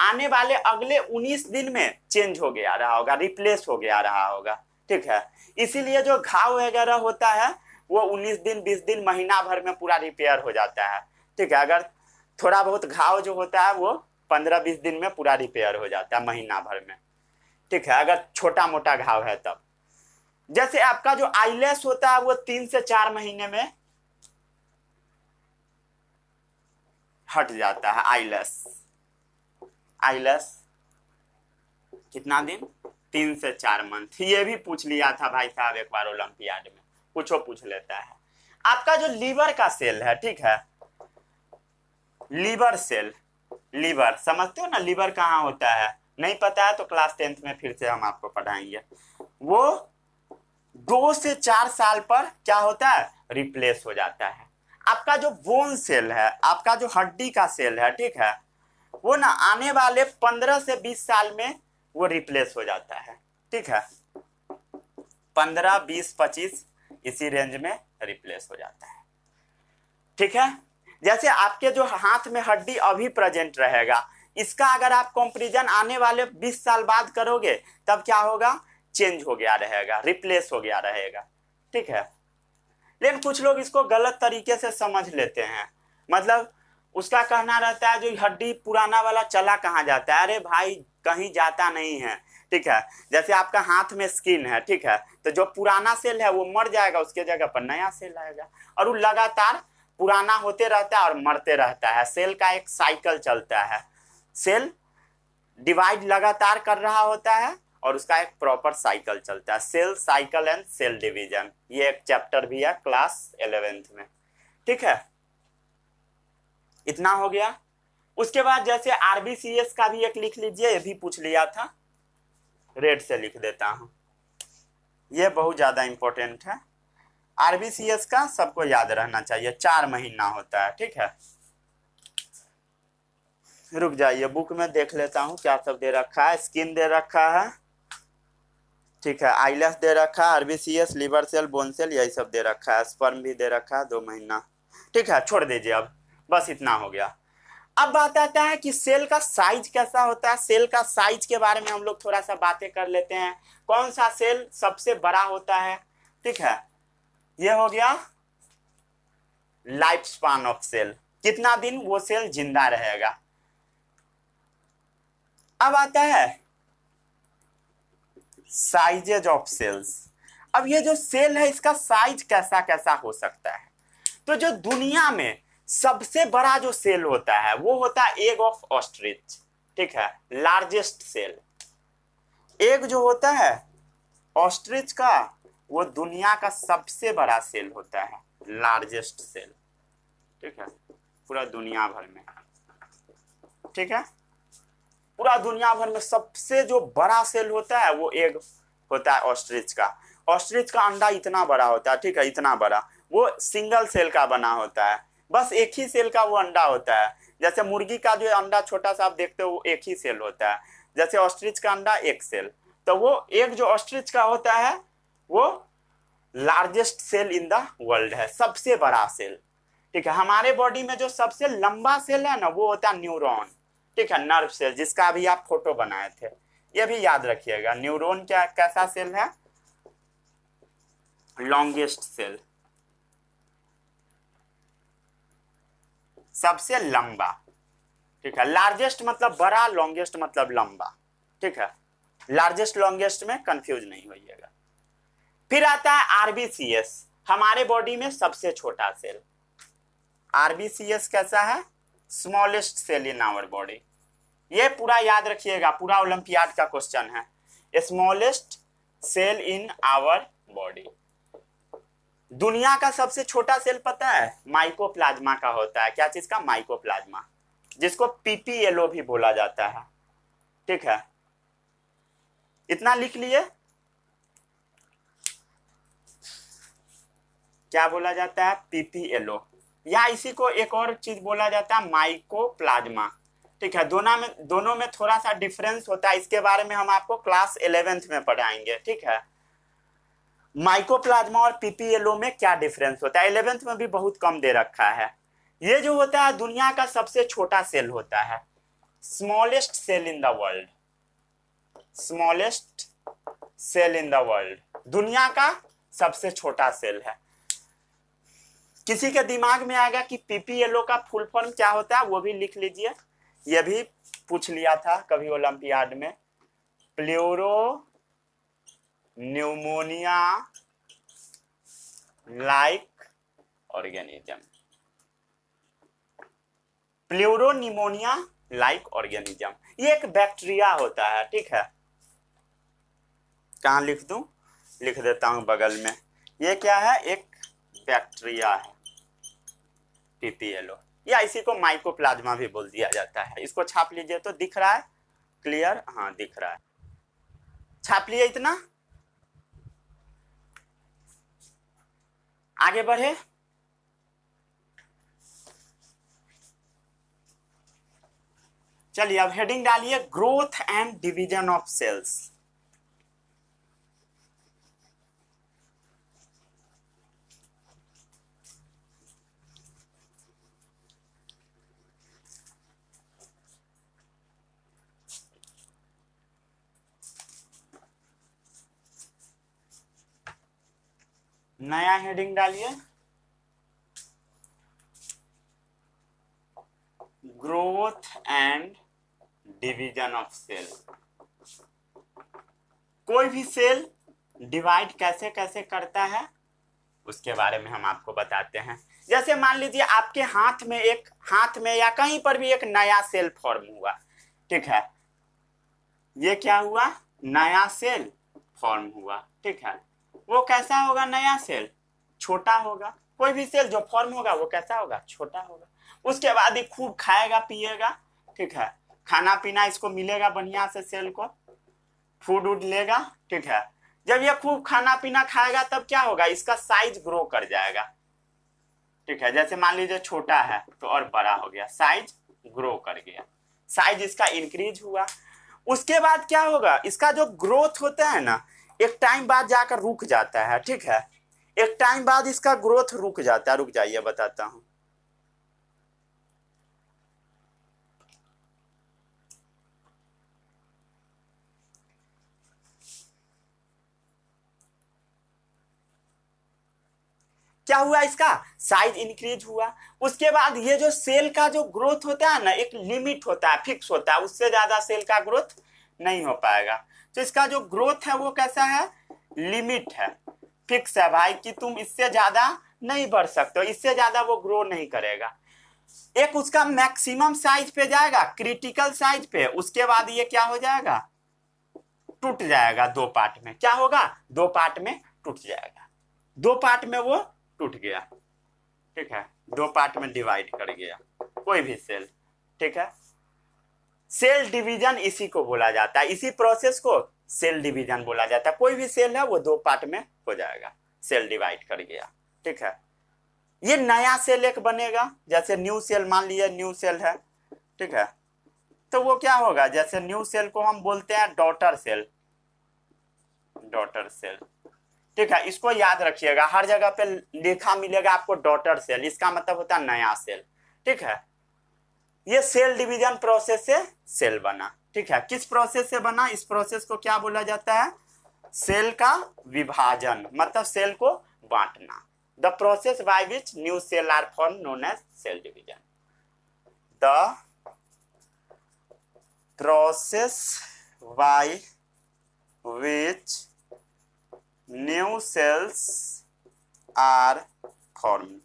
आने वाले अगले 19 दिन में चेंज हो गया रहा होगा रिप्लेस हो गया रहा होगा ठीक है इसीलिए जो घाव वगैरह होता है वो 19 दिन 20 दिन महीना भर में पूरा रिपेयर हो जाता है ठीक है अगर थोड़ा बहुत घाव जो होता है वो 15-20 दिन में पूरा रिपेयर हो जाता है महीना भर में ठीक है अगर छोटा मोटा घाव है तब जैसे आपका जो आईलेस होता है वो तीन से चार महीने में हट जाता है आईलेस आइलस कितना दिन तीन से चार मंथ ये भी पूछ लिया था भाई साहब एक बार ओलंपियाड में कुछ पूछ लेता है आपका जो लीवर का सेल है ठीक है लीवर सेल लीवर समझते हो ना लीवर कहाँ होता है नहीं पता है तो क्लास टेंथ में फिर से हम आपको पढ़ाएंगे वो दो से चार साल पर क्या होता है रिप्लेस हो जाता है आपका जो बोन सेल है आपका जो हड्डी का सेल है ठीक है वो ना आने वाले पंद्रह से बीस साल में वो रिप्लेस हो जाता है ठीक है पंद्रह बीस पच्चीस इसी रेंज में रिप्लेस हो जाता है ठीक है जैसे आपके जो हाथ में हड्डी अभी प्रेजेंट रहेगा इसका अगर आप कंपेरिजन आने वाले 20 साल बाद करोगे तब क्या होगा चेंज हो गया रहेगा रिप्लेस हो गया रहेगा ठीक है लेकिन कुछ लोग इसको गलत तरीके से समझ लेते हैं मतलब उसका कहना रहता है जो हड्डी पुराना वाला चला कहाँ जाता है अरे भाई कहीं जाता नहीं है ठीक है जैसे आपका हाथ में स्किन है ठीक है तो जो पुराना सेल है वो मर जाएगा उसके जगह पर नया सेल आएगा और वो लगातार पुराना होते रहता है और मरते रहता है सेल का एक साइकिल चलता है सेल डिवाइड लगातार कर रहा होता है और उसका एक प्रॉपर साइकिल चलता है cell cycle and cell division ये एक चैप्टर भी है क्लास एलेवेंथ में ठीक है इतना हो गया उसके बाद जैसे आरबीसीएस का भी एक लिख लीजिए ये भी पूछ लिया था रेड से लिख देता हूँ ये बहुत ज़्यादा इम्पोर्टेंट है आरबीसीएस का सबको याद रहना चाहिए चार महीना होता है ठीक है रुक जाइए बुक में देख लेता हूँ क्या सब दे रखा है स्किन दे रखा है ठीक है आईलेस दे रखा है RBCs liver cell bone cell यही सब दे रखा है स्पर्म भी दे रखा है दो महीना ठीक है छोड़ दीजिए अब बस इतना हो गया अब बात आता है कि सेल का साइज कैसा होता है सेल का साइज के बारे में हम लोग थोड़ा सा बातें कर लेते हैं कौन सा सेल सबसे बड़ा होता है ठीक है ये हो गया लाइफ स्पान ऑफ सेल कितना दिन वो सेल जिंदा रहेगा अब आता है साइजेज ऑफ सेल्स अब ये जो सेल है इसका साइज कैसा कैसा हो सकता है तो जो दुनिया में सबसे बड़ा जो सेल होता है वो होता है एग ऑफ ऑस्ट्रिच ठीक है लार्जेस्ट सेल एग जो होता है ऑस्ट्रिच का वो दुनिया का सबसे बड़ा सेल होता है लार्जेस्ट सेल ठीक है पूरा दुनिया भर में ठीक है पूरा दुनिया भर में सबसे जो बड़ा सेल होता है वो एग होता है ऑस्ट्रिच का ऑस्ट्रिच का अंडा इतना बड़ा होता है ठीक है इतना बड़ा वो सिंगल सेल का बना होता है बस एक ही सेल का वो अंडा होता है जैसे मुर्गी का जो अंडा छोटा सा आप देखते हो वो एक ही सेल होता है जैसे ऑस्ट्रिच का अंडा एक सेल तो वो एक जो ऑस्ट्रिच का होता है वो largest cell in the world है सबसे बड़ा सेल ठीक है हमारे बॉडी में जो सबसे लंबा सेल है ना वो होता है न्यूरोन ठीक है नर्व सेल जिसका अभी आप फोटो बनाए थे ये भी याद रखिएगा न्यूरोन क्या कैसा सेल है लॉन्गेस्ट सेल सबसे लंबा ठीक है लार्जेस्ट मतलब बड़ा लॉन्गेस्ट मतलब लंबा ठीक है लार्जेस्ट लॉन्गेस्ट में कंफ्यूज नहीं होइएगा फिर आता है आरबीसीएस हमारे बॉडी में सबसे छोटा सेल आरबीसीएस कैसा है smallest cell in our body ये पूरा याद रखिएगा पूरा ओलंपियाड का क्वेश्चन है smallest cell in our body दुनिया का सबसे छोटा सेल पता है माइकोप्लाज्मा का होता है क्या चीज का माइकोप्लाज्मा जिसको पीपीएलओ भी बोला जाता है ठीक है इतना लिख लिए क्या बोला जाता है पीपीएलओ या इसी को एक और चीज बोला जाता है माइकोप्लाज्मा ठीक है दोनों में दोनों में थोड़ा सा डिफरेंस होता है इसके बारे में हम आपको क्लास इलेवेंथ में पढ़ाएंगे ठीक है माइकोप्लाज्मा और पीपीएलओ में क्या डिफरेंस होता है इलेवेंथ में भी बहुत कम दे रखा है ये जो होता है दुनिया का सबसे छोटा सेल होता है smallest cell in the world smallest cell in the world दुनिया का सबसे छोटा सेल है किसी के दिमाग में आएगा कि पीपीएलओ का फुल फॉर्म क्या होता है वो भी लिख लीजिए यह भी पूछ लिया था कभी ओलंपियाड में pleuro like like organism pleuropneumonia like organism ये एक बैक्टीरिया होता है ठीक है कहा लिख दू लिख देता हूं बगल में ये क्या है एक बैक्टीरिया है पीपीएलओ या इसी को माइकोप्लाज्मा भी बोल दिया जाता है इसको छाप लीजिए तो दिख रहा है क्लियर हाँ दिख रहा है छाप लिए इतना आगे बढ़े चलिए अब हेडिंग डालिए growth and division of cells नया हेडिंग डालिए growth and division of cell कोई भी सेल डिवाइड कैसे कैसे करता है उसके बारे में हम आपको बताते हैं जैसे मान लीजिए आपके हाथ में एक हाथ में या कहीं पर भी एक नया सेल फॉर्म हुआ ठीक है ये क्या हुआ नया सेल फॉर्म हुआ ठीक है वो कैसा होगा नया सेल छोटा होगा कोई भी सेल जो फॉर्म होगा वो कैसा होगा छोटा होगा उसके बाद ही खूब खाएगा पिएगा ठीक है खाना पीना इसको मिलेगा बढ़िया से सेल को फूड उड लेगा ठीक है जब ये खूब खाना पीना खाएगा तब क्या होगा इसका साइज ग्रो कर जाएगा ठीक है जैसे मान लीजिए छोटा है तो और बड़ा हो गया साइज ग्रो कर गया साइज इसका इंक्रीज हुआ उसके बाद क्या होगा इसका जो ग्रोथ होता है ना एक टाइम बाद जाकर रुक जाता है ठीक है एक टाइम बाद इसका ग्रोथ रुक जाता है रुक जाइए बताता हूं क्या हुआ इसका साइज इंक्रीज हुआ उसके बाद ये जो सेल का जो ग्रोथ होता है ना एक लिमिट होता है फिक्स होता है उससे ज्यादा सेल का ग्रोथ नहीं हो पाएगा तो इसका जो ग्रोथ है वो कैसा है लिमिट है फिक्स है भाई कि तुम इससे ज्यादा नहीं बढ़ सकते इससे ज्यादा वो ग्रो नहीं करेगा एक उसका मैक्सिमम साइज पे जाएगा क्रिटिकल साइज पे उसके बाद ये क्या हो जाएगा टूट जाएगा दो पार्ट में क्या होगा दो पार्ट में टूट जाएगा दो पार्ट में वो टूट गया ठीक है दो पार्ट में डिवाइड कर गया कोई भी सेल ठीक है सेल डिवीजन इसी को बोला जाता है इसी प्रोसेस को सेल डिवीजन बोला जाता है कोई भी सेल है वो दो पार्ट में हो जाएगा सेल डिवाइड कर गया ठीक है ये नया सेल एक बनेगा जैसे न्यू सेल मान लिया न्यू सेल है ठीक है तो वो क्या होगा जैसे न्यू सेल को हम बोलते हैं डॉटर सेल डॉटर सेल ठीक है इसको याद रखिएगा हर जगह पे लिखा मिलेगा आपको डॉटर सेल इसका मतलब होता है नया सेल ठीक है ये सेल डिवीजन प्रोसेस से सेल बना ठीक है किस प्रोसेस से बना इस प्रोसेस को क्या बोला जाता है सेल का विभाजन मतलब सेल को बांटना the process by which new cell are form known as cell division the process by which new cells are form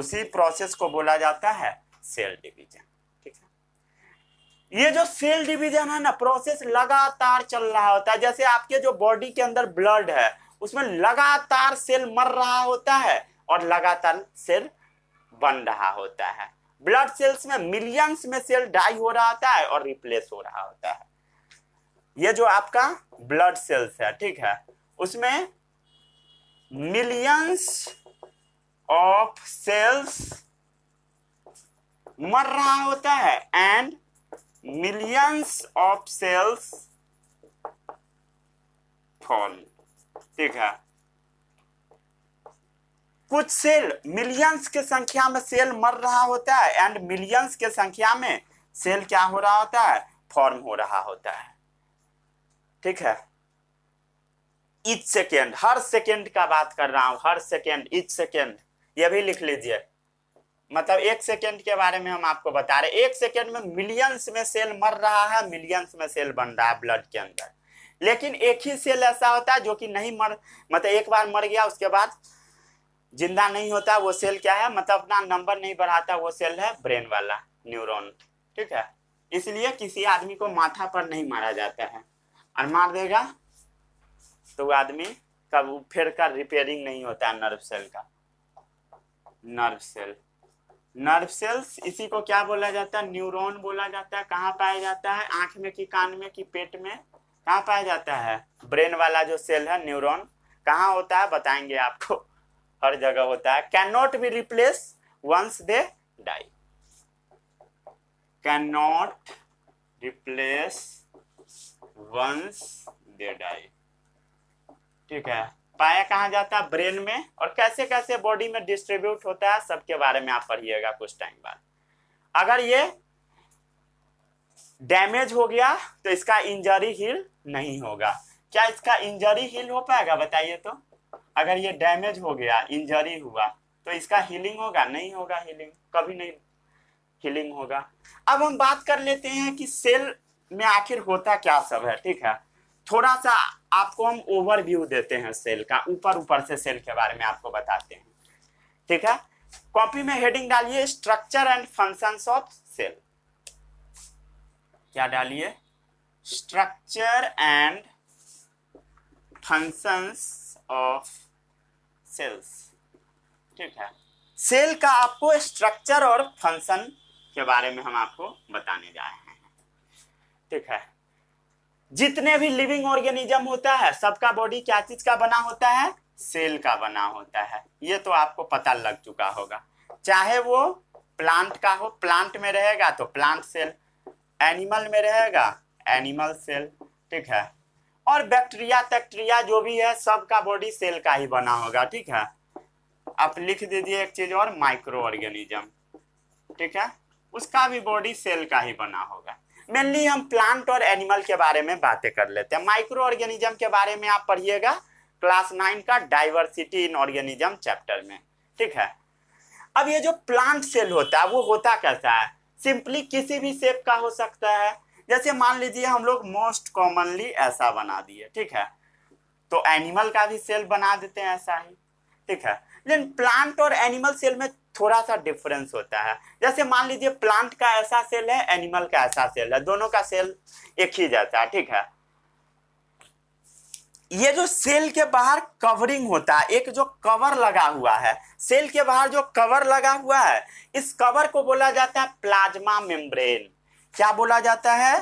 उसी प्रोसेस को बोला जाता है सेल डिवीजन ठीक है ये जो सेल डिवीजन है ना प्रोसेस लगातार चल रहा होता है जैसे आपके जो बॉडी के अंदर ब्लड है उसमें लगातार सेल मर रहा होता है और लगातार सेल बन रहा होता है ब्लड सेल्स में मिलियंस में सेल डाई हो रहा होता है और रिप्लेस हो रहा होता है ये जो आपका ब्लड सेल्स है ठीक है उसमें मिलियंस ऑफ सेल्स मर रहा होता है and millions of cells fall है कुछ सेल मिलियंस के संख्या में सेल मर रहा होता है एंड मिलियंस के संख्या में सेल क्या हो रहा होता है फॉर्म हो रहा होता है ठीक है इच सेकेंड हर सेकेंड का बात कर रहा हूं हर सेकेंड इच सेकेंड यह भी लिख लीजिए मतलब एक सेकेंड के बारे में हम आपको बता रहे हैं एक सेकेंड में मिलियंस में सेल मर रहा है मिलियंस में सेल बन रहा है ब्लड के अंदर लेकिन एक ही सेल ऐसा होता है जो कि नहीं मर मतलब एक बार मर गया उसके बाद जिंदा नहीं होता वो सेल क्या है मतलब अपना नंबर नहीं बढ़ाता वो सेल है ब्रेन वाला न्यूरॉन ठीक है इसलिए किसी आदमी को माथा पर नहीं मारा जाता है और मार देगा तो वो आदमी का फिर का रिपेयरिंग नहीं होता है नर्व सेल का नर्व सेल नर्व सेल्स इसी को क्या बोला जाता है न्यूरॉन बोला जाता है कहाँ पाया जाता है आंख में कि कान में कि पेट में कहाँ पाया जाता है ब्रेन वाला जो सेल है न्यूरॉन कहाँ होता है बताएंगे आपको हर जगह होता है can not be replace once they die can not replace once they die ठीक है पाया कहाँ जाता है ब्रेन में और कैसे कैसे बॉडी में डिस्ट्रीब्यूट होता है सबके बारे में आप पढ़िएगा कुछ टाइम बाद अगर ये डैमेज हो गया तो इसका इंजरी हील नहीं होगा क्या इसका इंजरी हील हो पाएगा बताइए तो अगर ये डैमेज हो गया इंजरी हुआ तो इसका हीलिंग होगा नहीं होगा हीलिंग कभी नहीं हीलिंग होगा अब हम बात कर लेते हैं कि सेल में आखिर होता क्या सब है ठीक है थोड़ा सा आपको हम ओवरव्यू देते हैं सेल का ऊपर ऊपर से सेल के बारे में आपको बताते हैं ठीक है कॉपी में हेडिंग डालिए structure and function of cell क्या डालिए structure and functions of cells ठीक है सेल का आपको स्ट्रक्चर और फंक्शन के बारे में हम आपको बताने जा रहे हैं ठीक है जितने भी लिविंग ऑर्गेनिज्म होता है सबका बॉडी क्या चीज का बना होता है सेल का बना होता है ये तो आपको पता लग चुका होगा चाहे वो प्लांट का हो प्लांट में रहेगा तो प्लांट सेल एनिमल में रहेगा एनिमल सेल ठीक है और बैक्टीरिया तैक्टीरिया जो भी है सबका बॉडी सेल का ही बना होगा ठीक है आप लिख दीजिए एक चीज और माइक्रो ऑर्गेनिज्म ठीक है उसका भी बॉडी सेल का ही बना होगा मेनली हम प्लांट और एनिमल के बारे में बातें कर लेते हैं माइक्रो ऑर्गेनिज्म के बारे में आप पढ़िएगा क्लास नाइन का डाइवर्सिटी इन ऑर्गेनिज्म चैप्टर में ठीक है अब ये जो प्लांट सेल होता है वो होता कैसा है सिंपली किसी भी शेप का हो सकता है जैसे मान लीजिए हम लोग मोस्ट कॉमनली ऐसा बना दिए ठीक है तो एनिमल का भी सेल बना देते हैं ऐसा ही ठीक है लेकिन प्लांट और एनिमल सेल में थोड़ा सा डिफरेंस होता है जैसे मान लीजिए प्लांट का ऐसा सेल है एनिमल का ऐसा सेल है दोनों का सेल एक ही जैसा है ठीक है ये जो सेल के बाहर कवरिंग होता है एक जो कवर लगा हुआ है सेल के बाहर जो कवर लगा हुआ है इस कवर को बोला जाता है प्लाज्मा मेम्ब्रेन क्या बोला जाता है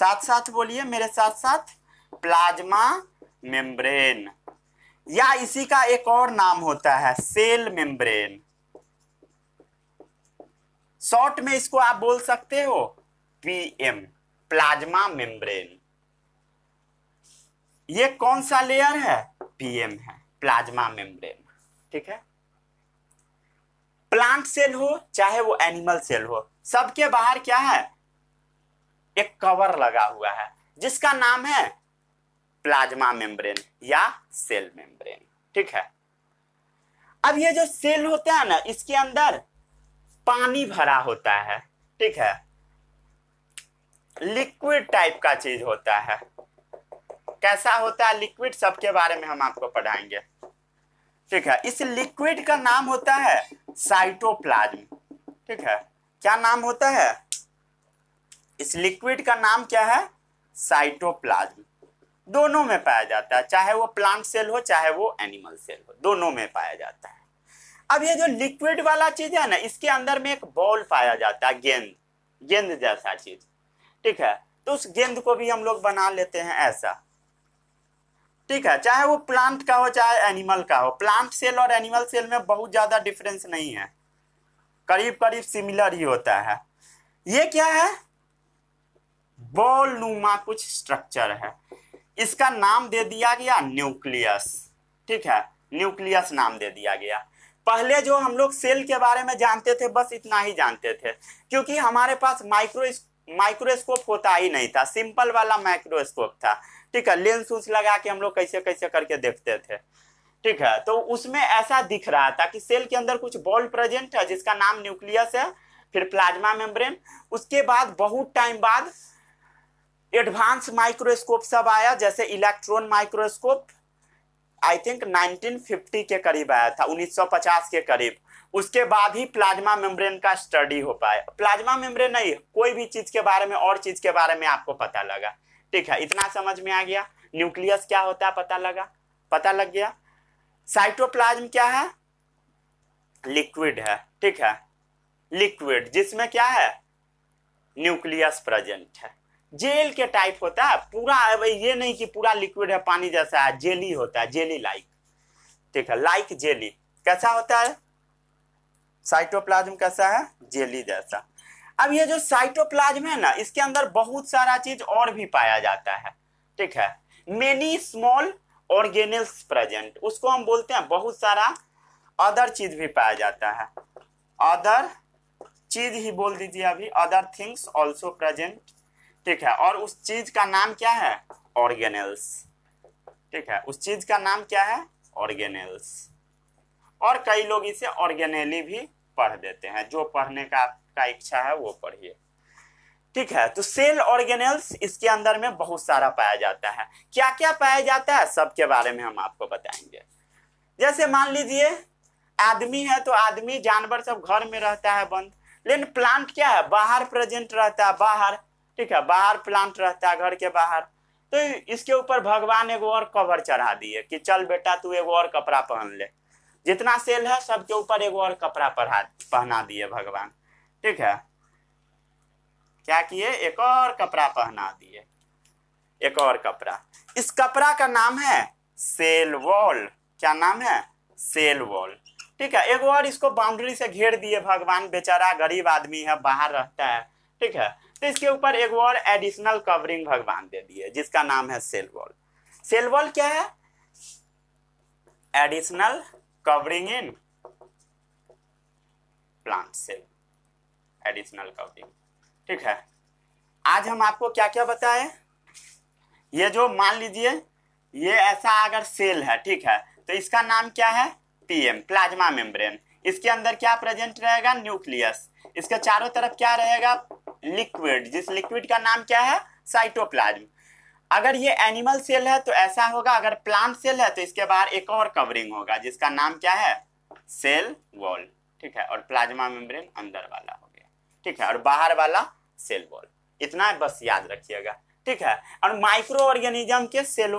साथ साथ बोलिए मेरे साथ साथ प्लाज्मा मेम्ब्रेन या इसी का एक और नाम होता है सेल मेम्ब्रेन शॉर्ट में इसको आप बोल सकते हो पीएम प्लाज्मा मेम्ब्रेन ये कौन सा लेयर है पीएम है प्लाज्मा मेम्ब्रेन ठीक है प्लांट सेल हो चाहे वो एनिमल सेल हो सबके बाहर क्या है एक कवर लगा हुआ है जिसका नाम है प्लाज्मा मेम्ब्रेन या सेल मेम्ब्रेन ठीक है अब ये जो सेल होता है ना इसके अंदर पानी भरा होता है ठीक है लिक्विड टाइप का चीज होता है कैसा होता है लिक्विड सबके बारे में हम आपको पढ़ाएंगे ठीक है इस लिक्विड का नाम होता है साइटोप्लाज्म ठीक है क्या नाम होता है इस लिक्विड का नाम क्या है साइटोप्लाज्म दोनों में पाया जाता है चाहे वो प्लांट सेल हो चाहे वो एनिमल सेल हो दोनों में पाया जाता है अब ये जो लिक्विड वाला चीज है ना इसके अंदर में एक बॉल पाया जाता है गेंद गेंद जैसा चीज ठीक है तो उस गेंद को भी हम लोग बना लेते हैं ऐसा ठीक है चाहे वो प्लांट का हो चाहे एनिमल का हो प्लांट सेल और एनिमल सेल में बहुत ज्यादा डिफरेंस नहीं है करीब करीब सिमिलर ही होता है ये क्या है बॉल नुमा कुछ स्ट्रक्चर है इसका नाम दे दिया गया न्यूक्लियस ठीक है न्यूक्लियस नाम दे दिया गया पहले जो हम लोग सेल के बारे में जानते थे बस इतना ही जानते थे क्योंकि हमारे पास माइक्रो माइक्रोस्कोप होता ही नहीं था सिंपल वाला माइक्रोस्कोप था ठीक है लेंस उस लगा के हम लोग कैसे कैसे करके देखते थे ठीक है तो उसमें ऐसा दिख रहा था कि सेल के अंदर कुछ बॉल प्रेजेंट है जिसका नाम न्यूक्लियस है फिर प्लाज्मा मेम्ब्रेन उसके बाद बहुत टाइम बाद एडवांस माइक्रोस्कोप सब आया जैसे इलेक्ट्रॉन माइक्रोस्कोप आई थिंक 1950 के करीब आया था 1950 के करीब उसके बाद ही प्लाज्मा मेम्ब्रेन का स्टडी हो पाया प्लाज्मा मेम्ब्रेन नहीं कोई भी चीज के बारे में और चीज के बारे में आपको पता लगा ठीक है इतना समझ में आ गया न्यूक्लियस क्या होता है पता लगा पता लग गया साइटोप्लाज्म क्या है लिक्विड है ठीक है लिक्विड जिसमें क्या है न्यूक्लियस प्रेजेंट है जेल के टाइप होता है पूरा ये नहीं कि पूरा लिक्विड है पानी जैसा है जेली होता है जेली लाइक ठीक है लाइक जेली कैसा होता है साइटोप्लाज्म कैसा है जेली जैसा अब ये जो साइटोप्लाज्म है ना इसके अंदर बहुत सारा चीज और भी पाया जाता है ठीक है मेनी स्मॉल ऑर्गेनिल्स प्रेजेंट उसको हम बोलते हैं बहुत सारा अदर चीज भी पाया जाता है अदर चीज ही बोल दीजिए अभी अदर थिंग्स ऑल्सो प्रेजेंट ठीक है और उस चीज का नाम क्या है ऑर्गेनल्स ठीक है उस चीज का नाम क्या है ऑर्गेनल्स और कई लोग इसे ऑर्गेनेली भी पढ़ देते हैं जो पढ़ने का आपका इच्छा है वो पढ़िए ठीक है तो सेल ऑर्गेनल्स इसके अंदर में बहुत सारा पाया जाता है क्या क्या पाया जाता है सबके बारे में हम आपको बताएंगे जैसे मान लीजिए आदमी है तो आदमी जानवर सब घर में रहता है बंद लेकिन प्लांट क्या है बाहर प्रेजेंट रहता है बाहर ठीक है बाहर प्लांट रहता है घर के बाहर तो इसके ऊपर भगवान एगो और कवर चढ़ा दिए कि चल बेटा तू एगो और कपड़ा पहन ले जितना सेल है सबके ऊपर एगो और कपड़ा पढ़ा पहना दिए भगवान ठीक है क्या किए एक और कपड़ा पहना दिए एक और कपड़ा इस कपड़ा का नाम है सेल वॉल क्या नाम है सेल वॉल ठीक है एक और इसको बाउंड्री से घेर दिए भगवान बेचारा गरीब आदमी है बाहर रहता है ठीक है तो इसके ऊपर एक और एडिशनल कवरिंग भगवान दे दिए जिसका नाम है सेल वॉल सेल वॉल क्या है additional covering in plant cell additional covering ठीक है आज हम आपको क्या क्या बताए ये जो मान लीजिए ये ऐसा अगर सेल है ठीक है तो इसका नाम क्या है पीएम प्लाज्मा मेम्ब्रेन इसके अंदर क्या प्रेजेंट रहेगा न्यूक्लियस इसके चारों तरफ क्या रहेगा लिक्विड जिस लिक्विड का नाम क्या है साइटोप्लाज्म अगर ये एनिमल सेल है तो ऐसा होगा अगर प्लांट सेल है तो इसके बाहर एक और कवरिंग होगा जिसका नाम क्या है सेल वॉल ठीक है और प्लाज्मा मेम्ब्रेन अंदर वाला हो गया ठीक है और बाहर वाला सेल वॉल इतना बस याद रखिएगा ठीक है और माइक्रो ऑर्गेनिज्म के सेल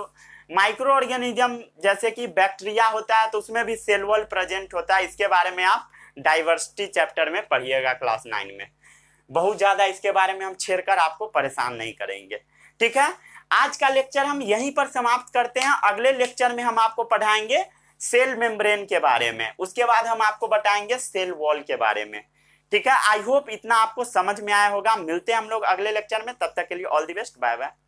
माइक्रो ऑर्गेनिज्म जैसे कि बैक्टीरिया होता है तो उसमें भी सेल वॉल प्रेजेंट होता है इसके बारे में आप डाइवर्सिटी चैप्टर में पढ़िएगा क्लास नाइन में बहुत ज़्यादा इसके बारे में हम छेड़कर आपको परेशान नहीं करेंगे ठीक है आज का लेक्चर हम यहीं पर समाप्त करते हैं अगले लेक्चर में हम आपको पढ़ाएंगे सेल मेम्ब्रेन के बारे में उसके बाद हम आपको बताएंगे सेल वॉल के बारे में ठीक है आई होप इतना आपको समझ में आया होगा मिलते हैं हम लोग अगले लेक्चर में तब तक के लिए all the best bye bye